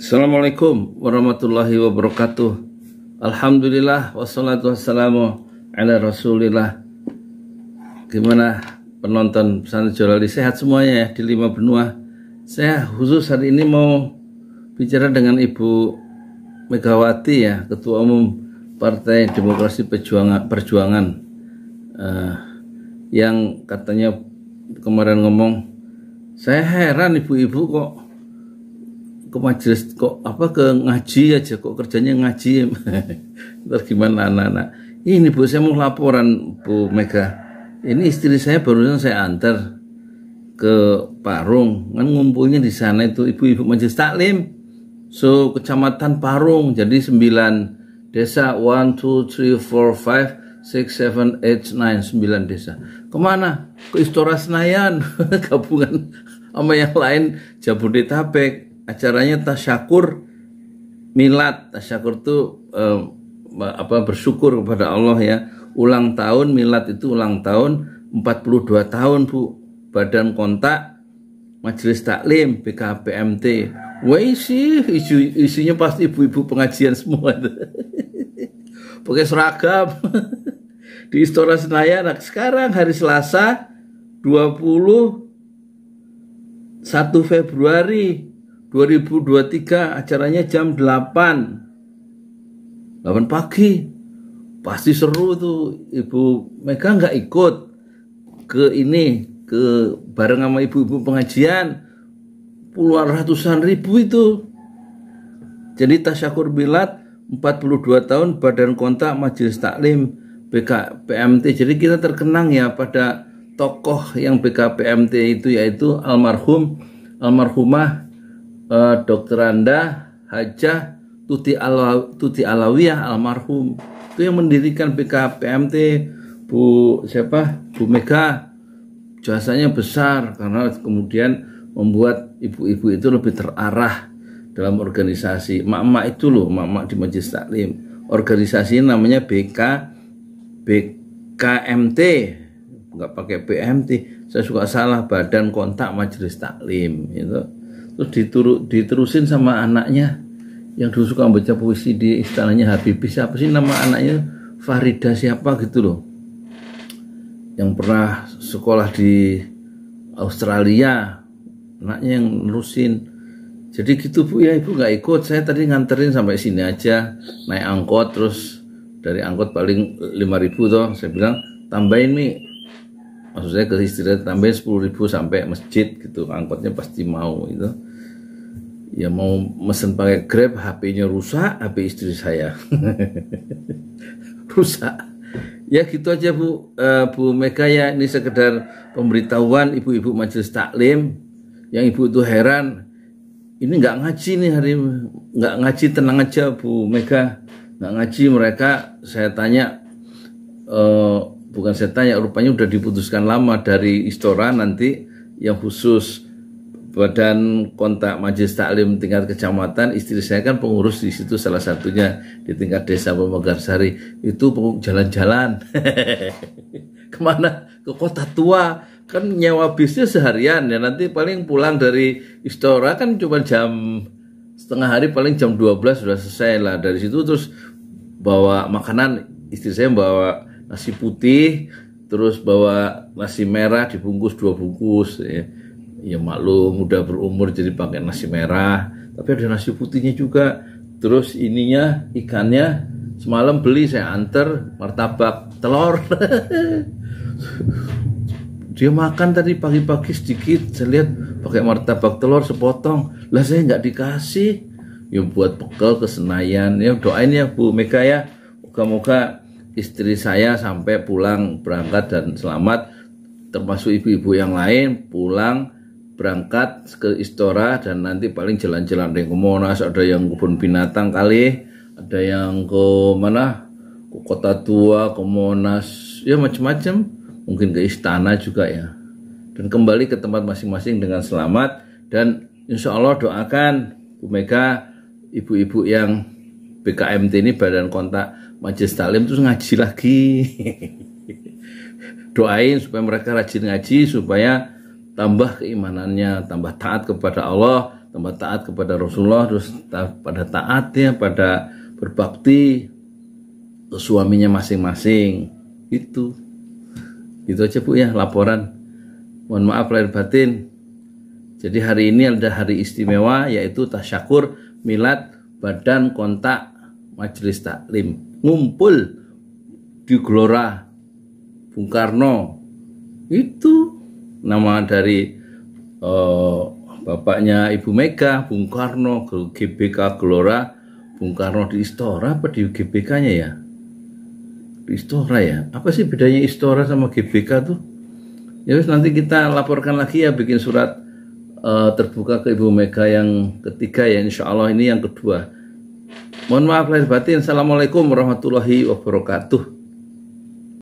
Assalamualaikum warahmatullahi wabarakatuh. Alhamdulillah wassalatu wassalamu ala Rasulillah. Gimana penonton pesan Jolali sehat semuanya ya di lima benua. Saya khusus hari ini mau bicara dengan Ibu Megawati ya, Ketua Umum Partai Demokrasi Perjuangan, Perjuangan uh, yang katanya kemarin ngomong saya heran ibu-ibu kok ke majelis kok apa ke ngaji aja kok kerjanya ngaji ntar gimana anak-anak ini bu saya mau laporan bu Mega ini istri saya barusan saya antar ke Parung kan ngumpulnya di sana itu ibu-ibu majelis taklim so kecamatan Parung jadi sembilan desa one two three four five six seven eight nine sembilan desa kemana ke Istora Senayan gabungan sama yang lain Jabodetabek acaranya tasyakur milad tasyakur itu eh, apa bersyukur kepada Allah ya ulang tahun milad itu ulang tahun 42 tahun Bu Badan Kontak Majelis Taklim BKPMT wah sih isu, isinya pasti ibu-ibu pengajian semua pakai seragam di Istora Senayan nah, sekarang hari Selasa 21 Februari 2023 acaranya jam 8 8 pagi pasti seru tuh Ibu Mega nggak ikut ke ini ke bareng sama ibu-ibu pengajian puluhan ratusan ribu itu jadi tasyakur bilat 42 tahun Badan Kontak Majelis Taklim BKPMT jadi kita terkenang ya pada tokoh yang BKPMT itu yaitu almarhum almarhumah uh, dokter Anda Hajah Tuti, Alaw, Tuti Alawiyah almarhum itu yang mendirikan PKPMT Bu siapa Bu Mega jasanya besar karena kemudian membuat ibu-ibu itu lebih terarah dalam organisasi mak-mak itu loh mak-mak di majelis taklim organisasi namanya BK BKMT nggak pakai PMT saya suka salah badan kontak majelis taklim itu terus dituru, diterusin sama anaknya yang dulu suka membaca puisi di istananya Habibie siapa sih nama anaknya Farida siapa gitu loh yang pernah sekolah di Australia anaknya yang nerusin jadi gitu bu ya ibu nggak ikut saya tadi nganterin sampai sini aja naik angkot terus dari angkot paling 5000 toh saya bilang tambahin nih maksudnya ke istirahat tambah sepuluh ribu sampai masjid gitu angkotnya pasti mau itu ya mau mesen pakai grab HP-nya rusak HP istri saya rusak ya gitu aja Bu uh, Bu Mega ya ini sekedar pemberitahuan ibu-ibu majelis taklim yang ibu itu heran ini nggak ngaji nih hari nggak ngaji tenang aja Bu Mega nggak ngaji mereka saya tanya uh, bukan saya tanya rupanya sudah diputuskan lama dari istora nanti yang khusus badan kontak majelis taklim tingkat kecamatan istri saya kan pengurus di situ salah satunya di tingkat desa sari itu jalan-jalan kemana ke kota tua kan nyewa bisnis seharian ya nanti paling pulang dari istora kan cuma jam setengah hari paling jam 12 sudah selesai lah dari situ terus bawa makanan istri saya bawa nasi putih terus bawa nasi merah dibungkus dua bungkus ya ya maklum udah berumur jadi pakai nasi merah tapi ada nasi putihnya juga terus ininya ikannya semalam beli saya antar martabak telur dia makan tadi pagi-pagi sedikit saya lihat pakai martabak telur sepotong lah saya nggak dikasih ya buat bekal ke Senayan ya doain ya Bu Mega ya moga-moga istri saya sampai pulang berangkat dan selamat termasuk ibu-ibu yang lain pulang berangkat ke Istora dan nanti paling jalan-jalan ada yang ke Monas, ada yang ke kebun binatang kali, ada yang ke mana? ke Kota Tua, ke Monas, ya macam-macam, mungkin ke istana juga ya. Dan kembali ke tempat masing-masing dengan selamat dan insya Allah doakan Bu Mega ibu-ibu yang BKMT ini Badan Kontak Majelis Taklim terus ngaji lagi doain supaya mereka rajin ngaji supaya tambah keimanannya tambah taat kepada Allah tambah taat kepada Rasulullah terus ta pada taatnya pada berbakti suaminya masing-masing itu itu aja bu ya laporan mohon maaf lahir batin jadi hari ini ada hari istimewa yaitu tasyakur milad badan kontak majelis taklim ngumpul di Gelora Bung Karno itu nama dari uh, bapaknya Ibu Mega Bung Karno ke GBK Gelora Bung Karno di Istora apa di GBK-nya ya di Istora ya apa sih bedanya Istora sama GBK tuh ya wis nanti kita laporkan lagi ya bikin surat uh, terbuka ke Ibu Mega yang ketiga ya Insya Allah ini yang kedua Mohon maaf lahir batin. Assalamualaikum warahmatullahi wabarakatuh.